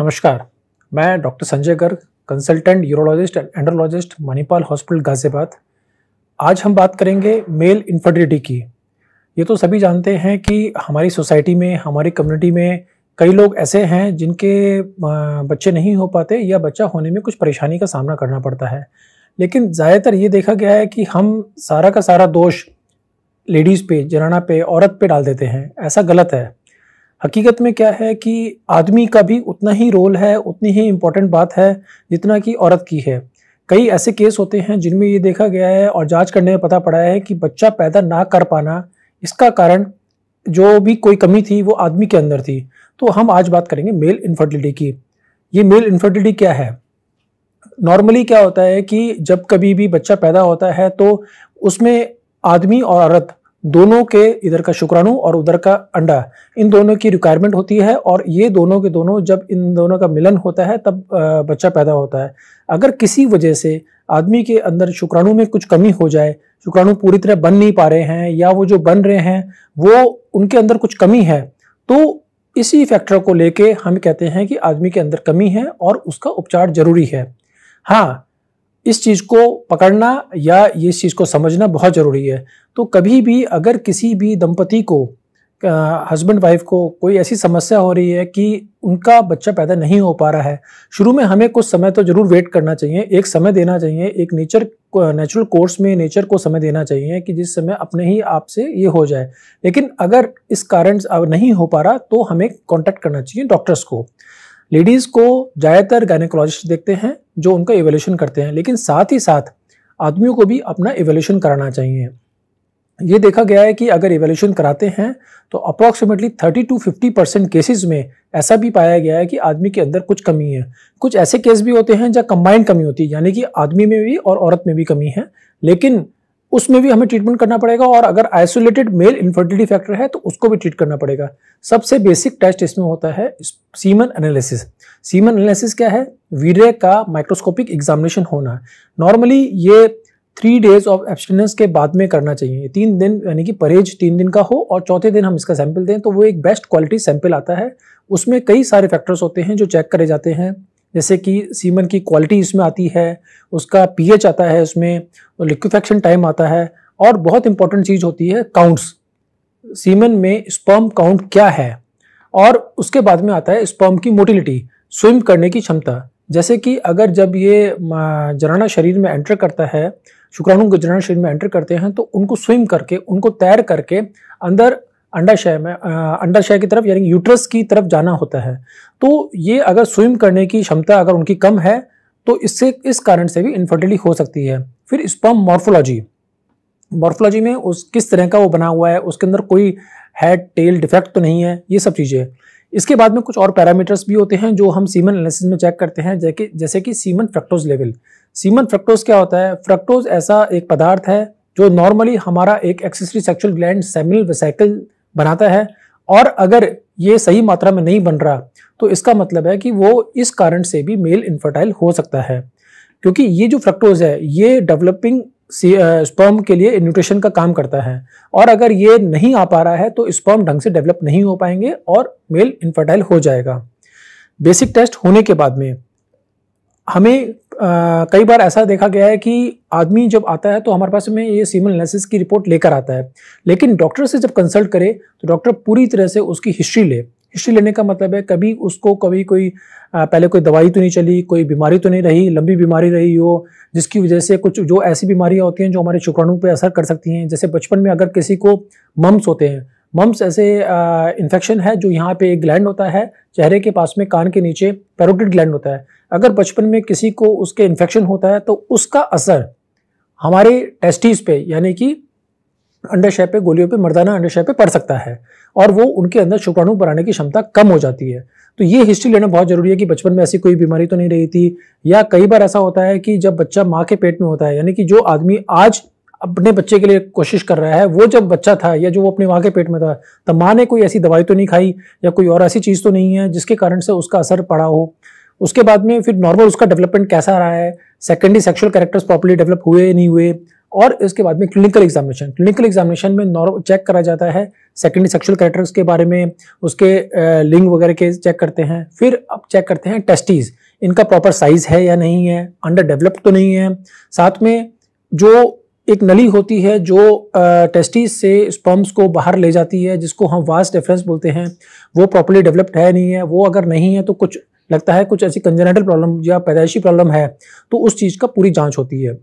नमस्कार मैं doctor Sanjay Garg consultant urologist and andrologist Manipal hospital Ghaziabad आज हम बात करेंगे मेल इन्फर्टिलिटी की ये तो सभी जानते हैं कि हमारी सोसाइटी में हमारी कम्युनिटी में कई लोग ऐसे हैं जिनके बच्चे नहीं हो पाते या बच्चा होने में कुछ परेशानी का सामना करना पड़ता है लेकिन ज़्यादातर ये देखा गया है कि हम सारा का सारा दोष लेडीज़ पे जनाना पे औरत पे डाल देते हैं ऐसा गलत है हकीकत में क्या है कि आदमी का भी उतना ही रोल है उतनी ही इम्पोर्टेंट बात है जितना कि औरत की है कई ऐसे केस होते हैं जिनमें ये देखा गया है और जांच करने में पता पड़ा है कि बच्चा पैदा ना कर पाना इसका कारण जो भी कोई कमी थी वो आदमी के अंदर थी तो हम आज बात करेंगे मेल इन्फर्टिलिटी की ये मेल इन्फर्टिलिटी क्या है नॉर्मली क्या होता है कि जब कभी भी बच्चा पैदा होता है तो उसमें आदमी और औरत दोनों के इधर का शुक्राणु और उधर का अंडा इन दोनों की रिक्वायरमेंट होती है और ये दोनों के दोनों जब इन दोनों का मिलन होता है तब बच्चा पैदा होता है अगर किसी वजह से आदमी के अंदर शुक्राणु में कुछ कमी हो जाए शुक्राणु पूरी तरह बन नहीं पा रहे हैं या वो जो बन रहे हैं वो उनके अंदर कुछ कमी है तो इसी फैक्टर को लेके हम कहते हैं कि आदमी के अंदर कमी है और उसका उपचार जरूरी है हाँ इस चीज़ को पकड़ना या ये इस चीज़ को समझना बहुत ज़रूरी है तो कभी भी अगर किसी भी दंपति को हस्बैंड वाइफ को कोई ऐसी समस्या हो रही है कि उनका बच्चा पैदा नहीं हो पा रहा है शुरू में हमें कुछ समय तो ज़रूर वेट करना चाहिए एक समय देना चाहिए एक नेचर नेचुरल कोर्स में नेचर को समय देना चाहिए कि जिस समय अपने ही आप से ये हो जाए लेकिन अगर इस कारण नहीं हो पा रहा तो हमें कॉन्टैक्ट करना चाहिए डॉक्टर्स को लेडीज़ को ज़्यादातर गायनेकोलॉजिस्ट देखते हैं जो उनका एवेल्यूशन करते हैं लेकिन साथ ही साथ आदमियों को भी अपना एवेल्यूशन कराना चाहिए ये देखा गया है कि अगर एवेल्यूशन कराते हैं तो अप्रॉक्सीमेटली 30 टू 50 परसेंट केसेज में ऐसा भी पाया गया है कि आदमी के अंदर कुछ कमी है कुछ ऐसे केस भी होते हैं जहाँ कंबाइंड कमी होती है यानी कि आदमी में भी और औरत में भी कमी है लेकिन उसमें भी हमें ट्रीटमेंट करना पड़ेगा और अगर आइसोलेटेड मेल इन्फर्टिलिटी फैक्टर है तो उसको भी ट्रीट करना पड़ेगा सबसे बेसिक टेस्ट इसमें होता है सीमन एनालिसिस सीमन एनालिसिस क्या है वीरे का माइक्रोस्कोपिक एग्जामिनेशन होना नॉर्मली ये थ्री डेज ऑफ एब्सटेंस के बाद में करना चाहिए तीन दिन यानी कि परहेज तीन दिन का हो और चौथे दिन हम इसका सैंपल दें तो वो एक बेस्ट क्वालिटी सैंपल आता है उसमें कई सारे फैक्टर्स होते हैं जो चेक करे जाते हैं जैसे कि सीमन की क्वालिटी इसमें आती है उसका पीएच आता है उसमें लिक्विफेक्शन टाइम आता है और बहुत इंपॉर्टेंट चीज़ होती है काउंट्स सीमन में स्पर्म काउंट क्या है और उसके बाद में आता है स्पर्म की मोटिलिटी स्विम करने की क्षमता जैसे कि अगर जब ये जराना शरीर में एंटर करता है शुक्राणु जराना शरीर में एंटर करते हैं तो उनको स्विम करके उनको तैर करके अंदर अंडाशय में अंडाशय की तरफ यानी यूट्रस की तरफ जाना होता है तो ये अगर स्विम करने की क्षमता अगर उनकी कम है तो इससे इस कारण से भी इन्फर्टिलिटी हो सकती है फिर स्पम मॉर्फोलॉजी मॉर्फोलॉजी में उस किस तरह का वो बना हुआ है उसके अंदर कोई हेड टेल डिफेक्ट तो नहीं है ये सब चीज़ें इसके बाद में कुछ और पैरामीटर्स भी होते हैं जो हम सीमन एनालिसिस में चेक करते हैं जैसे जैसे कि semen fructose level semen fructose क्या होता है फ्रक्टोज ऐसा एक पदार्थ है जो नॉर्मली हमारा एक accessory sexual gland seminal vesicle बनाता है और अगर ये सही मात्रा में नहीं बन रहा तो इसका मतलब है कि वो इस कारण से भी मेल इन्फर्टाइल हो सकता है क्योंकि ये जो फ्रक्टोज है ये डेवलपिंग स्पर्म के लिए न्यूट्रिशन का काम करता है और अगर ये नहीं आ पा रहा है तो स्पर्म ढंग से डेवलप नहीं हो पाएंगे और मेल इन्फर्टाइल हो जाएगा बेसिक टेस्ट होने के बाद में हमें आ, कई बार ऐसा देखा गया है कि आदमी जब आता है तो हमारे पास में ये सीमन एनालिसिस की रिपोर्ट लेकर आता है लेकिन डॉक्टर से जब कंसल्ट करे तो डॉक्टर पूरी तरह से उसकी हिस्ट्री ले हिस्ट्री लेने का मतलब है कभी उसको कभी कोई आ, पहले कोई दवाई तो नहीं चली कोई बीमारी तो नहीं रही लंबी बीमारी रही हो जिसकी वजह से कुछ जो ऐसी बीमारियाँ होती हैं जो हमारे शुक्राणु पर असर कर सकती हैं जैसे बचपन में अगर किसी को मम्स होते हैं मम्स ऐसे इन्फेक्शन है जो यहाँ पे एक ग्लैंड होता है चेहरे के पास में कान के नीचे पैरोटिड ग्लैंड होता है अगर बचपन में किसी को उसके इन्फेक्शन होता है तो उसका असर हमारे टेस्टिस पे यानी कि अंडरशय पे गोलियों पे मर्दाना अंडरशय पे पड़ सकता है और वो उनके अंदर शुक्राणु बनाने की क्षमता कम हो जाती है तो ये हिस्ट्री लेना बहुत जरूरी है कि बचपन में ऐसी कोई बीमारी तो नहीं रही थी या कई बार ऐसा होता है कि जब बच्चा माँ के पेट में होता है यानी कि जो आदमी आज अपने बच्चे के लिए कोशिश कर रहा है वो जब बच्चा था या जो वो अपने माँ के पेट में था तो माँ ने कोई ऐसी दवाई तो नहीं खाई या कोई और ऐसी चीज़ तो नहीं है जिसके कारण से उसका असर पड़ा हो उसके बाद में फिर नॉर्मल उसका डेवलपमेंट कैसा रहा है secondary sexual characters properly develop हुए नहीं हुए और इसके बाद में क्लिनिकल एग्जामिनेशन क्लिनिकल एग्जामिनेशन में नॉर्म चेक करा जाता है सेकेंडरी सेक्शुअल कैरेक्टर्स के बारे में उसके लिंग वगैरह के चेक करते हैं फिर अब चेक करते हैं टेस्टीज इनका प्रॉपर साइज है या नहीं है अंडर डेवलप तो नहीं है साथ में जो एक नली होती है जो टेस्टिस से स्पर्म्स को बाहर ले जाती है जिसको हम वास्ट डिफरेंस बोलते हैं वो प्रॉपरली डेवलप्ड है नहीं है वो अगर नहीं है तो कुछ लगता है कुछ ऐसी कंजेनेटल प्रॉब्लम या पैदाइशी प्रॉब्लम है तो उस चीज़ का पूरी जांच होती है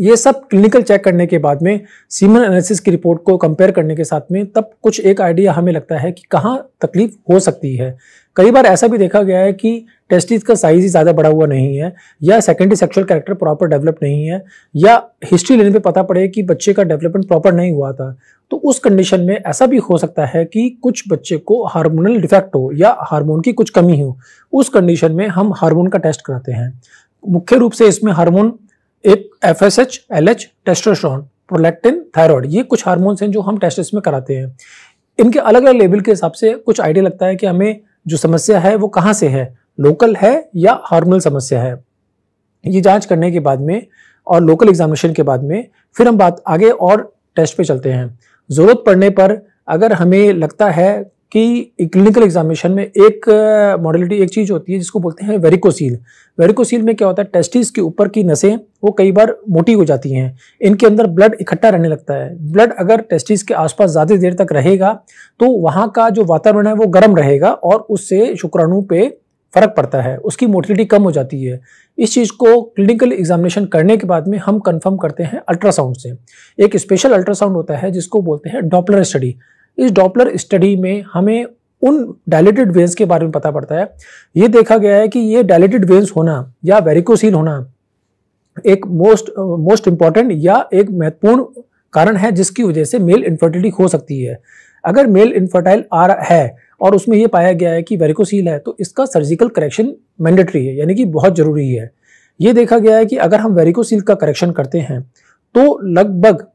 ये सब क्लिनिकल चेक करने के बाद में सीमन एनालिसिस की रिपोर्ट को कंपेयर करने के साथ में तब कुछ एक आइडिया हमें लगता है कि कहाँ तकलीफ हो सकती है कई बार ऐसा भी देखा गया है कि टेस्टिस का साइज ही ज़्यादा बड़ा हुआ नहीं है या secondary sexual character proper develop नहीं है या हिस्ट्री लेने पे पता पड़े कि बच्चे का डेवलपमेंट प्रॉपर नहीं हुआ था तो उस कंडीशन में ऐसा भी हो सकता है कि कुछ बच्चे को हार्मोनल डिफेक्ट हो या हार्मोन की कुछ कमी हो उस कंडीशन में हम हार्मोन का टेस्ट कराते हैं मुख्य रूप से इसमें हार्मोन एक F S H L H testosterone prolactin thyroid ये कुछ हार्मोन्स हैं जो हम टेस्ट में कराते हैं इनके अलग अलग लेवल के हिसाब से कुछ आइडिया लगता है कि हमें जो समस्या है वो कहाँ से है लोकल है या हार्मोनल समस्या है ये जांच करने के बाद में और लोकल एग्जामिनेशन के बाद में फिर हम बात आगे और टेस्ट पे चलते हैं ज़रूरत पड़ने पर अगर हमें लगता है कि क्लिनिकल एग्जामिनेशन में एक मॉडलिटी एक चीज़ होती है जिसको बोलते हैं वेरिकोसील वेरिकोसील में क्या होता है टेस्टिस के ऊपर की नसें वो कई बार मोटी हो जाती हैं इनके अंदर ब्लड इकट्ठा रहने लगता है ब्लड अगर टेस्टिस के आसपास ज़्यादा देर तक रहेगा तो वहाँ का जो वातावरण है वो गर्म रहेगा और उससे शुक्राणु पे फर्क पड़ता है उसकी मोटिलिटी कम हो जाती है इस चीज़ को क्लिनिकल एग्जामिनेशन करने के बाद में हम कंफर्म करते हैं अल्ट्रासाउंड से एक स्पेशल अल्ट्रासाउंड होता है जिसको बोलते हैं डॉपलर स्टडी इस डॉपलर स्टडी में हमें उन डायलेटेड वेन्स के बारे में पता पड़ता है ये देखा गया है कि ये डायलेटेड वेन्स होना या वेरिकोसील होना एक मोस्ट मोस्ट इम्पॉर्टेंट या एक महत्वपूर्ण कारण है जिसकी वजह से मेल इन्फर्टिलिटी हो सकती है अगर मेल इन्फर्टाइल आ रहा है और उसमें यह पाया गया है कि वेरिकोसील है तो इसका सर्जिकल करेक्शन मैंडेटरी है यानी कि बहुत ज़रूरी है ये देखा गया है कि अगर हम वेरिकोसील का करेक्शन करते हैं तो लगभग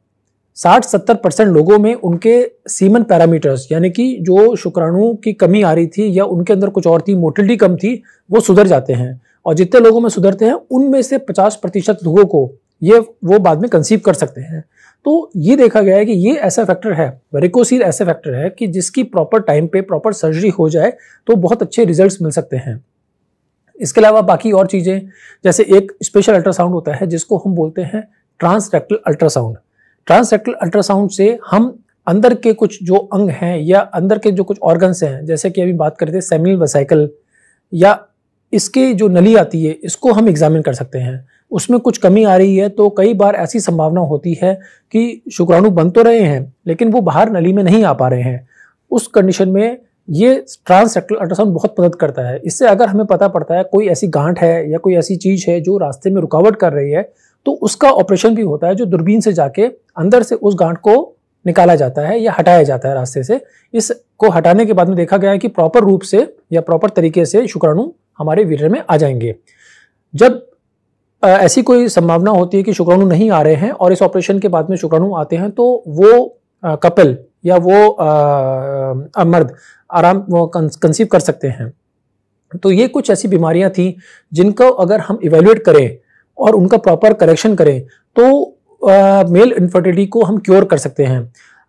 60-70 परसेंट लोगों में उनके सीमन पैरामीटर्स यानी कि जो शुक्राणु की कमी आ रही थी या उनके अंदर कुछ और थी मोटिलिटी कम थी वो सुधर जाते हैं और जितने लोगों में सुधरते हैं उनमें से पचास प्रतिशत लोगों को ये वो बाद में कंसीव कर सकते हैं तो ये देखा गया है कि ये ऐसा फैक्टर है वेरिकोसिल ऐसा फैक्टर है कि जिसकी प्रॉपर टाइम पे प्रॉपर सर्जरी हो जाए तो बहुत अच्छे रिजल्ट्स मिल सकते हैं इसके अलावा बाकी और चीज़ें जैसे एक स्पेशल अल्ट्रासाउंड होता है जिसको हम बोलते हैं ट्रांसरेक्टल अल्ट्रासाउंड ट्रांसरेक्टल अल्ट्रासाउंड से हम अंदर के कुछ जो अंग हैं या अंदर के जो कुछ ऑर्गन्स हैं जैसे कि अभी बात करते हैं सेमिल वसाइकल या इसके जो नली आती है इसको हम एग्ज़ामिन कर सकते हैं उसमें कुछ कमी आ रही है तो कई बार ऐसी संभावना होती है कि शुक्राणु बन तो रहे हैं लेकिन वो बाहर नली में नहीं आ पा रहे हैं उस कंडीशन में ये ट्रांससेक्टल अल्ट्रासाउंड बहुत मदद करता है इससे अगर हमें पता पड़ता है कोई ऐसी गांठ है या कोई ऐसी चीज़ है जो रास्ते में रुकावट कर रही है तो उसका ऑपरेशन भी होता है जो दूरबीन से जाके अंदर से उस गांठ को निकाला जाता है या हटाया जाता है रास्ते से इसको हटाने के बाद में देखा गया है कि प्रॉपर रूप से या प्रॉपर तरीके से शुक्राणु हमारे विरय में आ जाएंगे जब ऐसी कोई संभावना होती है कि शुक्राणु नहीं आ रहे हैं और इस ऑपरेशन के बाद में शुक्राणु आते हैं तो वो कपल या वो मर्द आराम वो कंसीव कर सकते हैं तो ये कुछ ऐसी बीमारियां थी जिनको अगर हम इवेल्युएट करें और उनका प्रॉपर करेक्शन करें तो मेल इन्फर्टिलिटी को हम क्योर कर सकते हैं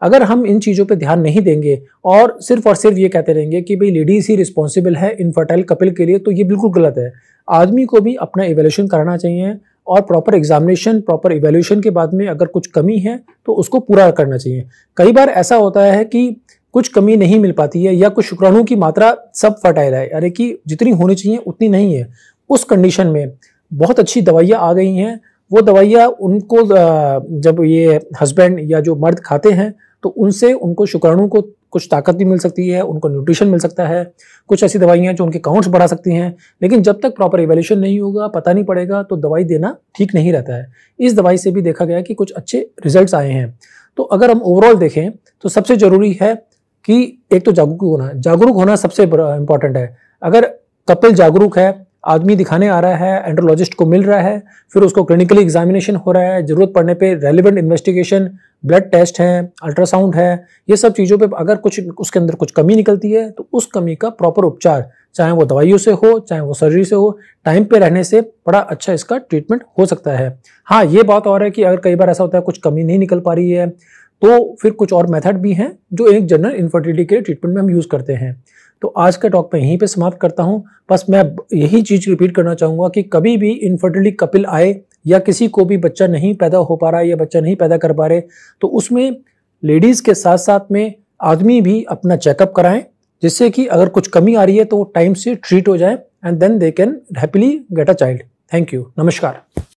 अगर हम इन चीज़ों पे ध्यान नहीं देंगे और सिर्फ और सिर्फ ये कहते रहेंगे कि भाई लेडीज़ ही रिस्पॉन्सिबल है इनफर्टाइल कपिल के लिए तो ये बिल्कुल गलत है आदमी को भी अपना इवेल्यूशन कराना चाहिए और प्रॉपर एग्जामिनेशन प्रॉपर इवेल्यूशन के बाद में अगर कुछ कमी है तो उसको पूरा करना चाहिए कई बार ऐसा होता है कि कुछ कमी नहीं मिल पाती है या कुछ शुक्राणु की मात्रा सब फर्टाइल है यानी कि जितनी होनी चाहिए उतनी नहीं है उस कंडीशन में बहुत अच्छी दवाइयाँ आ गई हैं वो दवाइयाँ उनको जब ये हस्बैंड या जो मर्द खाते हैं तो उनसे उनको शुक्राणु को कुछ ताकत भी मिल सकती है उनको न्यूट्रिशन मिल सकता है कुछ ऐसी दवाइयाँ जो उनके काउंट्स बढ़ा सकती हैं लेकिन जब तक प्रॉपर एवेल्यूशन नहीं होगा पता नहीं पड़ेगा तो दवाई देना ठीक नहीं रहता है इस दवाई से भी देखा गया कि कुछ अच्छे रिजल्ट आए हैं तो अगर हम ओवरऑल देखें तो सबसे ज़रूरी है कि एक तो जागरूक होना जागरूक होना सबसे इंपॉर्टेंट है अगर कपिल जागरूक है आदमी दिखाने आ रहा है एंड्रोलॉजिस्ट को मिल रहा है फिर उसको क्लिनिकली एग्जामिनेशन हो रहा है ज़रूरत पड़ने पे रेलिवेंट इन्वेस्टिगेशन ब्लड टेस्ट है अल्ट्रासाउंड है ये सब चीज़ों पे अगर कुछ उसके अंदर कुछ कमी निकलती है तो उस कमी का प्रॉपर उपचार चाहे वो दवाइयों से हो चाहे वो सर्जरी से हो टाइम पे रहने से बड़ा अच्छा इसका ट्रीटमेंट हो सकता है हाँ ये बात और है कि अगर कई बार ऐसा होता है कुछ कमी नहीं निकल पा रही है तो फिर कुछ और मेथड भी हैं जो एक जनरल इन्फर्टिलिटी के ट्रीटमेंट में हम यूज़ करते हैं तो आज का टॉक मैं यहीं पे समाप्त करता हूँ बस मैं यही चीज़ रिपीट करना चाहूँगा कि कभी भी इनफर्टिलिटी कपिल आए या किसी को भी बच्चा नहीं पैदा हो पा रहा है या बच्चा नहीं पैदा कर पा रहे तो उसमें लेडीज़ के साथ साथ में आदमी भी अपना चेकअप कराएं जिससे कि अगर कुछ कमी आ रही है तो वो टाइम से ट्रीट हो जाए and then they can happily get a child thank you नमस्कार